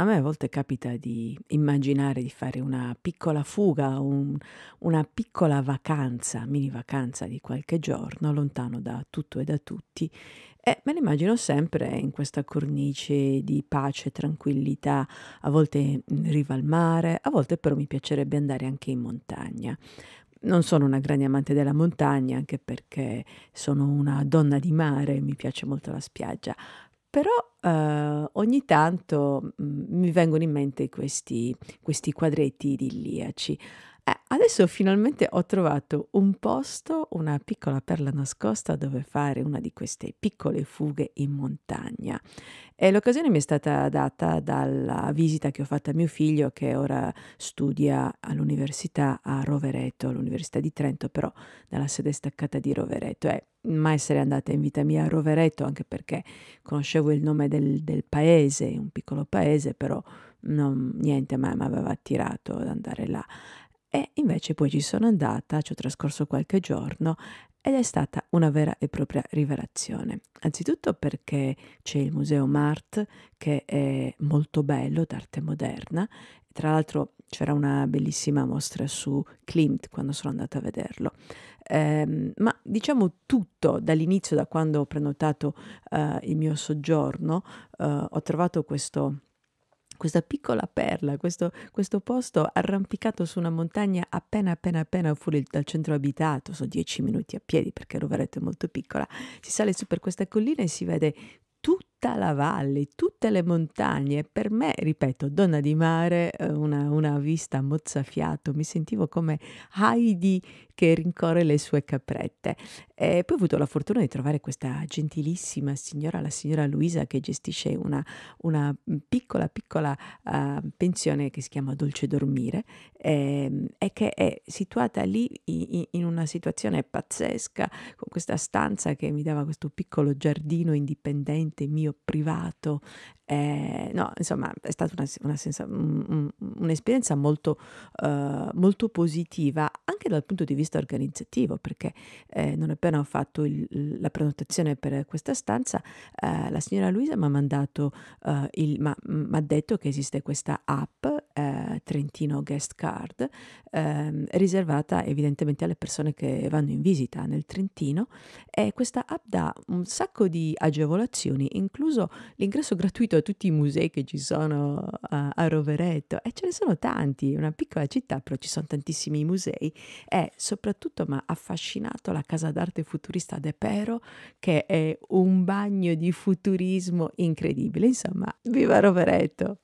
A me a volte capita di immaginare di fare una piccola fuga, un, una piccola vacanza, mini vacanza di qualche giorno, lontano da tutto e da tutti, e me l'immagino sempre in questa cornice di pace, tranquillità, a volte in riva al mare, a volte però mi piacerebbe andare anche in montagna. Non sono una grande amante della montagna, anche perché sono una donna di mare, mi piace molto la spiaggia, però eh, ogni tanto mh, mm, mi vengono in mente questi, questi quadretti idilliaci. Eh, adesso finalmente ho trovato un posto, una piccola perla nascosta dove fare una di queste piccole fughe in montagna. E l'occasione mi è stata data dalla visita che ho fatto a mio figlio che ora studia all'università a Rovereto, all'Università di Trento, però dalla sede staccata di Rovereto. E mai essere andata in vita mia a Rovereto, anche perché conoscevo il nome del, del paese, un piccolo paese, però non, niente mai mi aveva attirato ad andare là. E invece poi ci sono andata, ci ho trascorso qualche giorno ed è stata una vera e propria rivelazione. Anzitutto perché c'è il Museo Mart che è molto bello d'arte moderna, tra l'altro c'era una bellissima mostra su Klimt quando sono andata a vederlo. Eh, ma diciamo tutto dall'inizio, da quando ho prenotato eh, il mio soggiorno, eh, ho trovato questo questa piccola perla, questo, questo posto arrampicato su una montagna appena appena appena fuori dal centro abitato, sono dieci minuti a piedi perché Rovereto è molto piccola, si sale su per questa collina e si vede tutta la valle, tutte le montagne. Per me, ripeto, donna di mare, eh, una, una vista mozzafiato, mi sentivo come Heidi che rincorre le sue caprette. E poi ho avuto la fortuna di trovare questa gentilissima signora, la signora Luisa, che gestisce una, una piccola, piccola uh, pensione che si chiama Dolce Dormire ehm, e che è situata lì in, in una situazione pazzesca, con questa stanza che mi dava questo piccolo giardino indipendente mio studio privato. Eh, no, insomma, è stata una, una senza, un'esperienza molto, uh, molto, positiva anche dal punto di vista organizzativo, perché eh, non appena ho fatto il, la prenotazione per questa stanza, eh, la signora Luisa mi ha mandato uh, il, ma, detto che esiste questa app eh, Trentino Guest Card, ehm, riservata evidentemente alle persone che vanno in visita nel Trentino e questa app dà un sacco di agevolazioni, incluso l'ingresso gratuito a tutti i musei che ci sono a, a Rovereto e ce ne sono tanti, è una piccola città però ci sono tantissimi musei e soprattutto mi ha affascinato la casa d'arte futurista De Pero che è un bagno di futurismo incredibile, insomma, viva Rovereto!